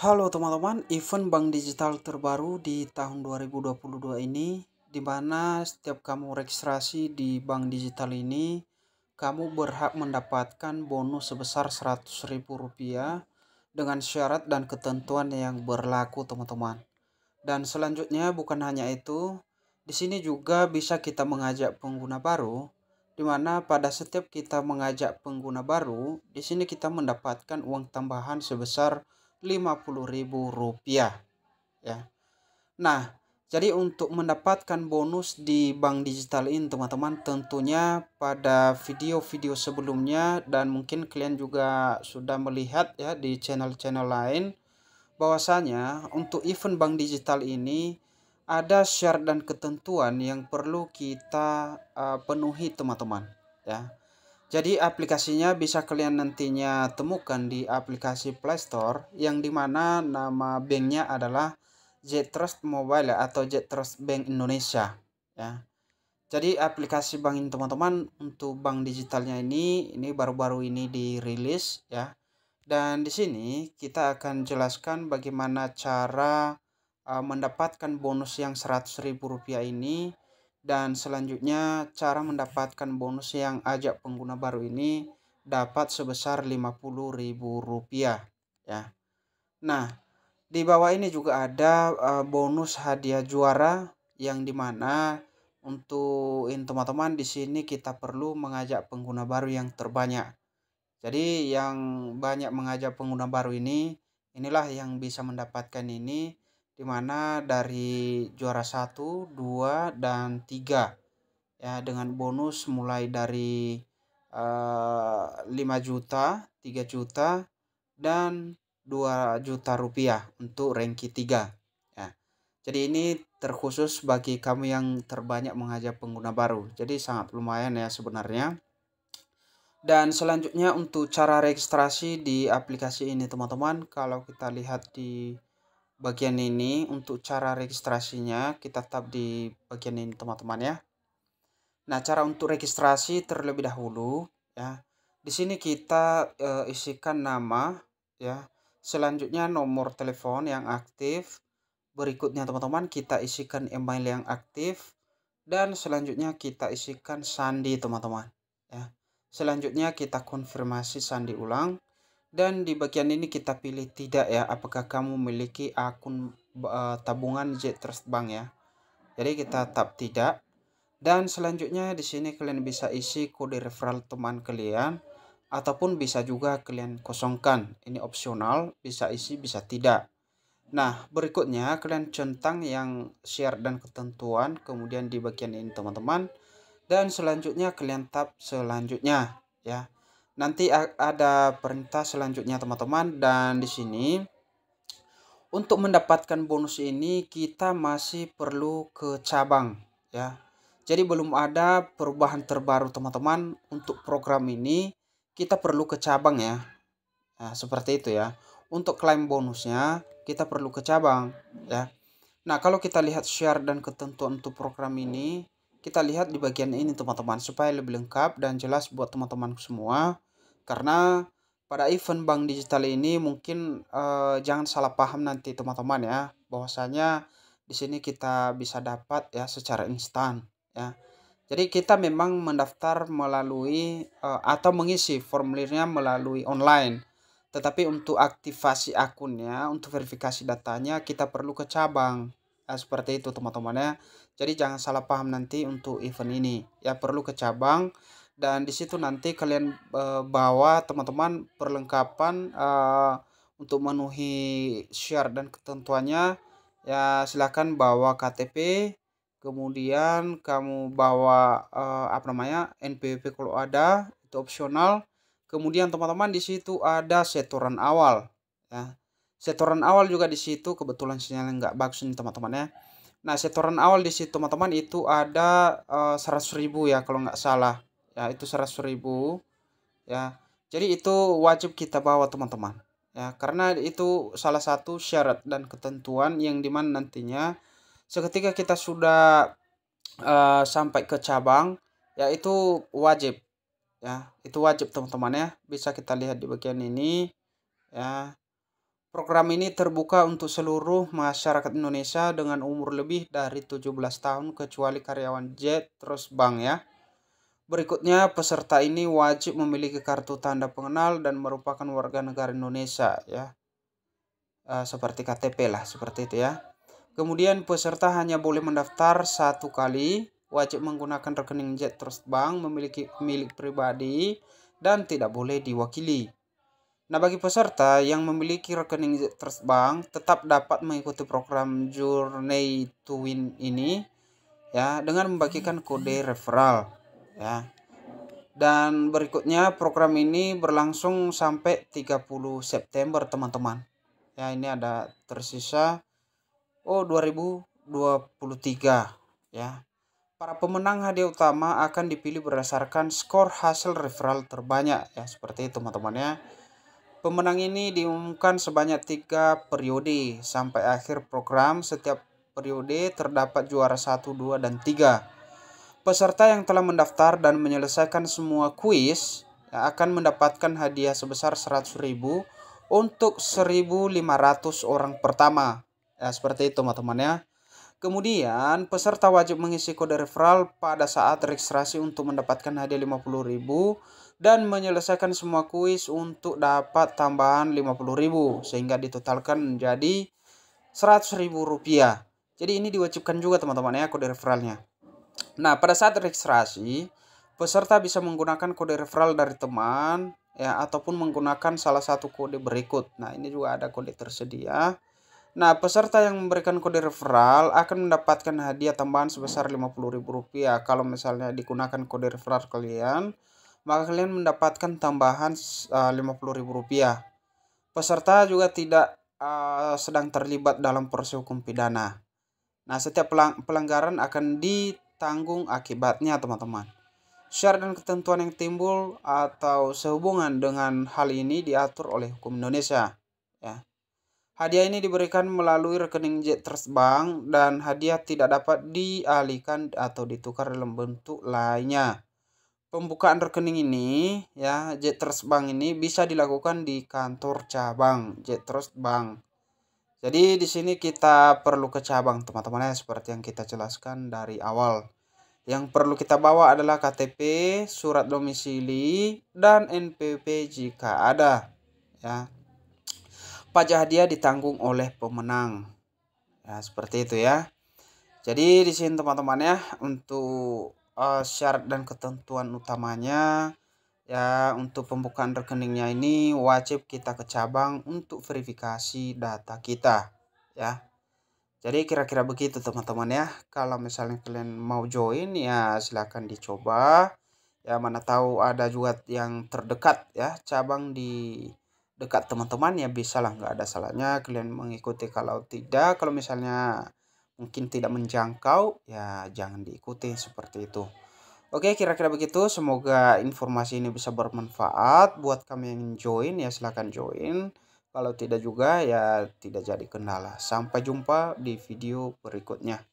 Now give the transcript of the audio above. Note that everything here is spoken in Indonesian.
Halo teman-teman, event bank digital terbaru di tahun 2022 ini di mana setiap kamu registrasi di bank digital ini kamu berhak mendapatkan bonus sebesar Rp100.000 dengan syarat dan ketentuan yang berlaku teman-teman. Dan selanjutnya bukan hanya itu, di sini juga bisa kita mengajak pengguna baru di mana pada setiap kita mengajak pengguna baru, di sini kita mendapatkan uang tambahan sebesar Rp50.000 ya. Nah, jadi untuk mendapatkan bonus di bank digital ini teman-teman tentunya pada video-video sebelumnya dan mungkin kalian juga sudah melihat ya di channel-channel lain bahwasanya untuk event bank digital ini ada syarat dan ketentuan yang perlu kita uh, penuhi teman-teman ya jadi aplikasinya bisa kalian nantinya temukan di aplikasi Play Store yang dimana nama banknya adalah Trust Mobile atau Trust Bank Indonesia ya. Jadi aplikasi bank ini teman-teman untuk bank digitalnya ini ini baru-baru ini dirilis ya. Dan di sini kita akan jelaskan bagaimana cara uh, mendapatkan bonus yang rp rupiah ini dan selanjutnya, cara mendapatkan bonus yang ajak pengguna baru ini dapat sebesar Rp50.000 ya. Nah, di bawah ini juga ada eh, bonus hadiah juara yang dimana untuk teman-teman di sini kita perlu mengajak pengguna baru yang terbanyak. Jadi yang banyak mengajak pengguna baru ini inilah yang bisa mendapatkan ini dimana dari juara 1, 2, dan 3 ya dengan bonus mulai dari uh, eh, 5 juta, 3 juta, dan 2 juta rupiah untuk ranking 3 ya. jadi ini terkhusus bagi kamu yang terbanyak mengajak pengguna baru jadi sangat lumayan ya sebenarnya dan selanjutnya untuk cara registrasi di aplikasi ini teman-teman kalau kita lihat di bagian ini untuk cara registrasinya kita tetap di bagian ini teman-teman ya nah cara untuk registrasi terlebih dahulu ya di sini kita e, isikan nama ya selanjutnya nomor telepon yang aktif berikutnya teman-teman kita isikan email yang aktif dan selanjutnya kita isikan sandi teman-teman ya selanjutnya kita konfirmasi sandi ulang dan di bagian ini kita pilih tidak ya apakah kamu memiliki akun uh, tabungan Jet Trust Bank ya jadi kita tap tidak dan selanjutnya di sini kalian bisa isi kode referral teman kalian ataupun bisa juga kalian kosongkan ini opsional bisa isi bisa tidak nah berikutnya kalian centang yang share dan ketentuan kemudian di bagian ini teman-teman dan selanjutnya kalian tap selanjutnya ya nanti ada perintah selanjutnya teman-teman dan di sini untuk mendapatkan bonus ini kita masih perlu ke cabang ya jadi belum ada perubahan terbaru teman-teman untuk program ini kita perlu ke cabang ya nah, seperti itu ya untuk klaim bonusnya kita perlu ke cabang ya nah kalau kita lihat share dan ketentuan untuk program ini kita lihat di bagian ini teman-teman supaya lebih lengkap dan jelas buat teman-teman semua karena pada event bank digital ini mungkin eh, jangan salah paham nanti teman-teman ya bahwasanya di sini kita bisa dapat ya secara instan ya jadi kita memang mendaftar melalui eh, atau mengisi formulirnya melalui online tetapi untuk aktivasi akunnya untuk verifikasi datanya kita perlu ke cabang Ah, seperti itu teman-teman ya jadi jangan salah paham nanti untuk event ini ya perlu ke cabang dan di situ nanti kalian e, bawa teman-teman perlengkapan e, untuk memenuhi syarat dan ketentuannya ya silahkan bawa KTP kemudian kamu bawa e, apa namanya NPWP kalau ada itu opsional kemudian teman-teman di situ ada setoran awal ya setoran awal juga di situ kebetulan sinyalnya nggak bagus nih teman-teman ya nah setoran awal di situ teman-teman itu ada eh, seratus uh, ribu ya kalau nggak salah ya itu seratus ribu ya jadi itu wajib kita bawa teman-teman ya karena itu salah satu syarat dan ketentuan yang dimana nantinya seketika kita sudah uh, sampai ke cabang ya itu wajib ya itu wajib teman-teman ya bisa kita lihat di bagian ini ya Program ini terbuka untuk seluruh masyarakat Indonesia dengan umur lebih dari 17 tahun kecuali karyawan Jet terus Bank ya. Berikutnya, peserta ini wajib memiliki kartu tanda pengenal dan merupakan warga negara Indonesia ya. E, seperti KTP lah, seperti itu ya. Kemudian peserta hanya boleh mendaftar satu kali, wajib menggunakan rekening Jet Trust Bank memiliki milik pribadi dan tidak boleh diwakili. Nah, bagi peserta yang memiliki rekening bank tetap dapat mengikuti program Journey to Win ini ya dengan membagikan hmm, kode hmm. referral ya. Dan berikutnya program ini berlangsung sampai 30 September teman-teman. Ya, ini ada tersisa oh 2023 ya. Para pemenang hadiah utama akan dipilih berdasarkan skor hasil referral terbanyak ya seperti teman-teman ya. Pemenang ini diumumkan sebanyak tiga periode sampai akhir program setiap periode terdapat juara 1, 2, dan 3. Peserta yang telah mendaftar dan menyelesaikan semua kuis akan mendapatkan hadiah sebesar 100.000 untuk 1.500 orang pertama. Ya, seperti itu teman-teman ya. Kemudian peserta wajib mengisi kode referral pada saat registrasi untuk mendapatkan hadiah ribu dan menyelesaikan semua kuis untuk dapat tambahan 50.000 sehingga ditotalkan menjadi 100.000 rupiah. Jadi ini diwajibkan juga teman-teman ya kode referralnya. Nah pada saat registrasi peserta bisa menggunakan kode referral dari teman ya ataupun menggunakan salah satu kode berikut. Nah ini juga ada kode tersedia. Nah peserta yang memberikan kode referral akan mendapatkan hadiah tambahan sebesar Rp50.000 kalau misalnya digunakan kode referral kalian maka kalian mendapatkan tambahan eh, Rp50.000. Peserta juga tidak uh, sedang terlibat dalam proses hukum pidana. Nah, setiap pelanggaran akan ditanggung akibatnya, teman-teman. Syarat dan ketentuan yang timbul atau sehubungan dengan hal ini diatur oleh hukum Indonesia. Ya. Hadiah ini diberikan melalui rekening jet Bank dan hadiah tidak dapat dialihkan atau ditukar dalam bentuk lainnya pembukaan rekening ini ya Jetrust Bank ini bisa dilakukan di kantor cabang Jetrust Bank. Jadi di sini kita perlu ke cabang teman-teman ya seperti yang kita jelaskan dari awal. Yang perlu kita bawa adalah KTP, surat domisili, dan NPP jika ada. Ya. Pajak hadiah ditanggung oleh pemenang. Ya, seperti itu ya. Jadi di sini teman-teman ya untuk uh, eh, syarat dan ketentuan utamanya ya untuk pembukaan rekeningnya ini wajib kita ke cabang untuk verifikasi data kita ya jadi kira-kira begitu teman-teman ya kalau misalnya kalian mau join ya silahkan dicoba ya mana tahu ada juga yang terdekat ya cabang di dekat teman-teman ya bisa lah nggak ada salahnya kalian mengikuti kalau tidak kalau misalnya mungkin tidak menjangkau, ya jangan diikuti seperti itu. Oke, kira-kira begitu. Semoga informasi ini bisa bermanfaat buat kami yang join ya silahkan join. Kalau tidak juga ya tidak jadi kendala. Sampai jumpa di video berikutnya.